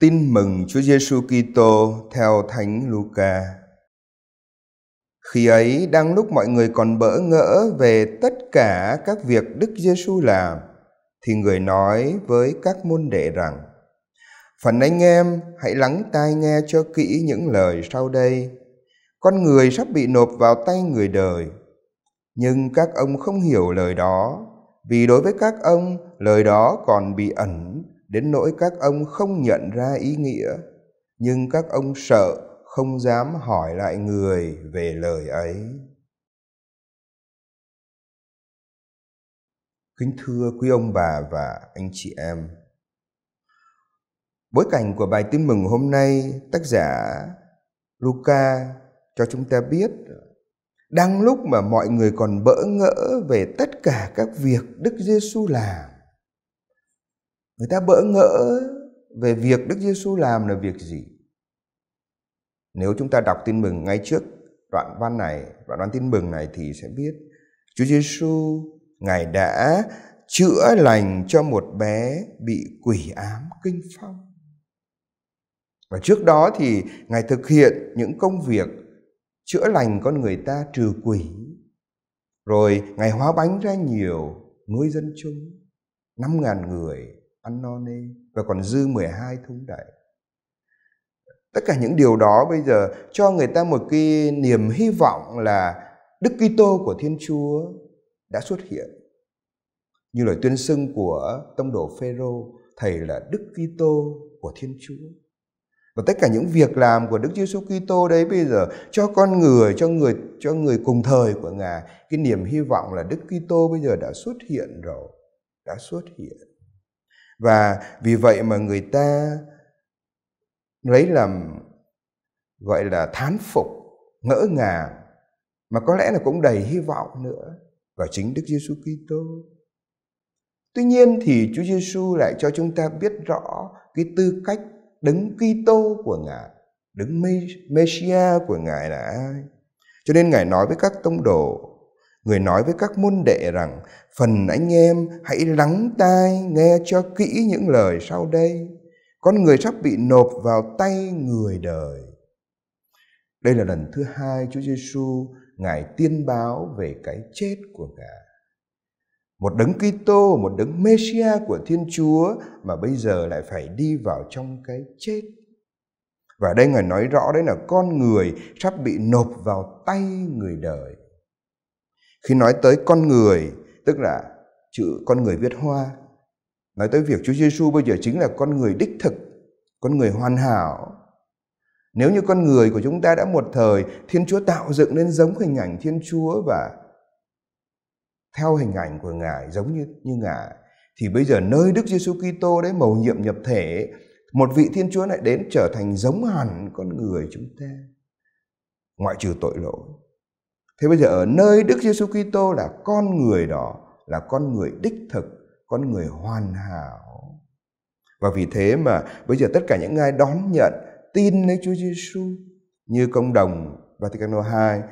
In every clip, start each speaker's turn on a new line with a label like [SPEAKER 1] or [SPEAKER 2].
[SPEAKER 1] Tin mừng Chúa Giêsu Kitô theo Thánh Luca. Khi ấy, đang lúc mọi người còn bỡ ngỡ về tất cả các việc Đức Giêsu làm, thì người nói với các môn đệ rằng: Phần anh em, hãy lắng tai nghe cho kỹ những lời sau đây. Con người sắp bị nộp vào tay người đời, nhưng các ông không hiểu lời đó, vì đối với các ông, lời đó còn bị ẩn đến nỗi các ông không nhận ra ý nghĩa nhưng các ông sợ không dám hỏi lại người về lời ấy kính thưa quý ông bà và anh chị em bối cảnh của bài tin mừng hôm nay tác giả luca cho chúng ta biết đang lúc mà mọi người còn bỡ ngỡ về tất cả các việc đức giêsu làm người ta bỡ ngỡ về việc Đức Giêsu làm là việc gì. Nếu chúng ta đọc tin mừng ngay trước đoạn văn này, đoạn văn tin mừng này thì sẽ biết Chúa Giêsu ngài đã chữa lành cho một bé bị quỷ ám kinh phong. Và trước đó thì ngài thực hiện những công việc chữa lành con người ta trừ quỷ. Rồi ngài hóa bánh ra nhiều, nuôi dân chúng năm ngàn người ăn no nê và còn dư 12 thúng đại. Tất cả những điều đó bây giờ cho người ta một cái niềm hy vọng là Đức Kitô của Thiên Chúa đã xuất hiện. Như lời tuyên xưng của tông đồ Phêrô, thầy là Đức Kitô của Thiên Chúa. Và tất cả những việc làm của Đức Giêsu Kitô đấy bây giờ cho con người, cho người cho người cùng thời của Ngài cái niềm hy vọng là Đức Kitô bây giờ đã xuất hiện rồi, đã xuất hiện. Và vì vậy mà người ta lấy làm gọi là thán phục, ngỡ ngàng mà có lẽ là cũng đầy hy vọng nữa vào chính Đức Giêsu Kitô. Tuy nhiên thì Chúa Giêsu lại cho chúng ta biết rõ cái tư cách đấng Kitô của Ngài, đấng Messiah của Ngài là ai. Cho nên Ngài nói với các tông đồ Người nói với các môn đệ rằng, phần anh em hãy lắng tai nghe cho kỹ những lời sau đây. Con người sắp bị nộp vào tay người đời. Đây là lần thứ hai Chúa Giêsu ngài tiên báo về cái chết của ngài. Một đấng Kitô, một đấng Messia của Thiên Chúa mà bây giờ lại phải đi vào trong cái chết. Và đây ngài nói rõ đấy là con người sắp bị nộp vào tay người đời. Khi nói tới con người, tức là chữ con người viết hoa, nói tới việc Chúa Giêsu bây giờ chính là con người đích thực, con người hoàn hảo. Nếu như con người của chúng ta đã một thời Thiên Chúa tạo dựng nên giống hình ảnh Thiên Chúa và theo hình ảnh của Ngài giống như như Ngài thì bây giờ nơi Đức Giêsu Kitô đấy mầu nhiệm nhập thể một vị Thiên Chúa lại đến trở thành giống hẳn con người chúng ta ngoại trừ tội lỗi Thế bây giờ ở nơi Đức Giêsu Kitô là con người đó là con người đích thực, con người hoàn hảo. Và vì thế mà bây giờ tất cả những ai đón nhận tin lấy Chúa Giêsu như cộng đồng Vatican II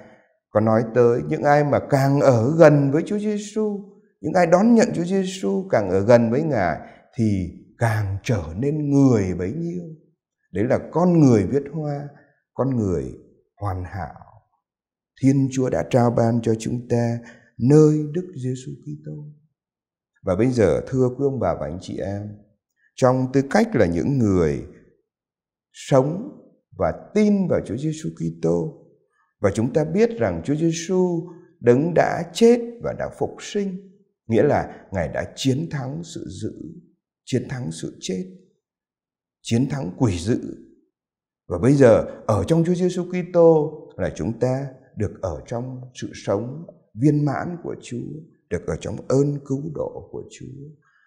[SPEAKER 1] có nói tới những ai mà càng ở gần với Chúa Giêsu, những ai đón nhận Chúa Giêsu càng ở gần với Ngài thì càng trở nên người bấy nhiêu. Đấy là con người viết hoa, con người hoàn hảo Thiên Chúa đã trao ban cho chúng ta nơi Đức Giêsu Kitô. Và bây giờ thưa quý ông bà và anh chị em, trong tư cách là những người sống và tin vào Chúa Giêsu Kitô và chúng ta biết rằng Chúa Giêsu đấng đã chết và đã phục sinh, nghĩa là Ngài đã chiến thắng sự dữ, chiến thắng sự chết, chiến thắng quỷ dữ. Và bây giờ ở trong Chúa Giêsu Kitô là chúng ta được ở trong sự sống viên mãn của Chúa, được ở trong ơn cứu độ của Chúa.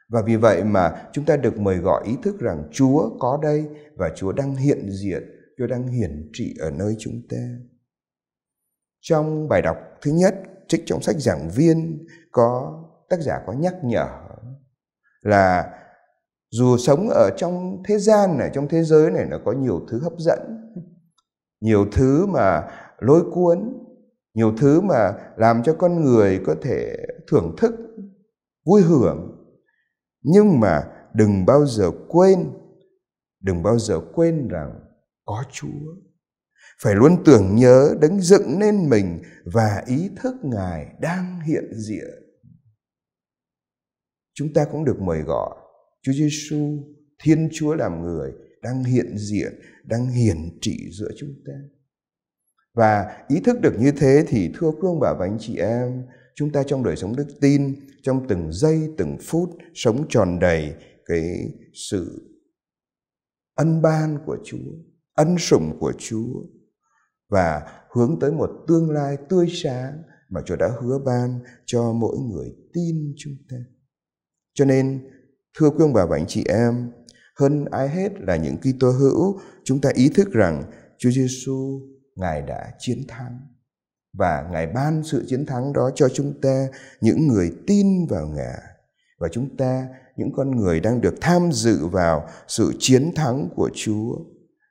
[SPEAKER 1] Và vì vậy mà chúng ta được mời gọi ý thức rằng Chúa có đây và Chúa đang hiện diện, Chúa đang hiển trị ở nơi chúng ta. Trong bài đọc thứ nhất, trích trong sách giảng viên có tác giả có nhắc nhở là dù sống ở trong thế gian này, trong thế giới này nó có nhiều thứ hấp dẫn, nhiều thứ mà lôi cuốn nhiều thứ mà làm cho con người có thể thưởng thức vui hưởng nhưng mà đừng bao giờ quên đừng bao giờ quên rằng có chúa phải luôn tưởng nhớ đánh dựng nên mình và ý thức ngài đang hiện diện chúng ta cũng được mời gọi chúa giêsu thiên chúa làm người đang hiện diện đang hiển trị giữa chúng ta và ý thức được như thế thì thưa quý ông bà và anh chị em, chúng ta trong đời sống đức tin, trong từng giây, từng phút, sống tròn đầy cái sự ân ban của Chúa, ân sủng của Chúa và hướng tới một tương lai tươi sáng mà Chúa đã hứa ban cho mỗi người tin chúng ta. Cho nên, thưa quý ông bà và anh chị em, hơn ai hết là những Kitô hữu, chúng ta ý thức rằng Chúa Giêsu Ngài đã chiến thắng và Ngài ban sự chiến thắng đó cho chúng ta những người tin vào Ngài và chúng ta những con người đang được tham dự vào sự chiến thắng của Chúa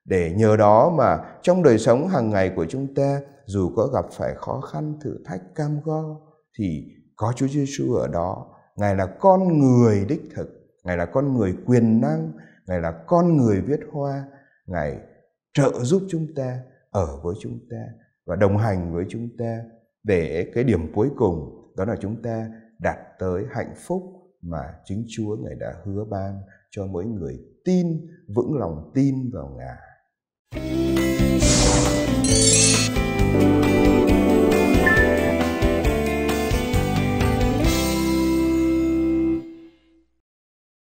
[SPEAKER 1] để nhờ đó mà trong đời sống hàng ngày của chúng ta dù có gặp phải khó khăn thử thách cam go thì có Chúa Giêsu ở đó Ngài là con người đích thực Ngài là con người quyền năng Ngài là con người viết hoa Ngài trợ giúp chúng ta ở với chúng ta và đồng hành với chúng ta để cái điểm cuối cùng đó là chúng ta đạt tới hạnh phúc mà chính Chúa ngài đã hứa ban cho mỗi người tin vững lòng tin vào ngài.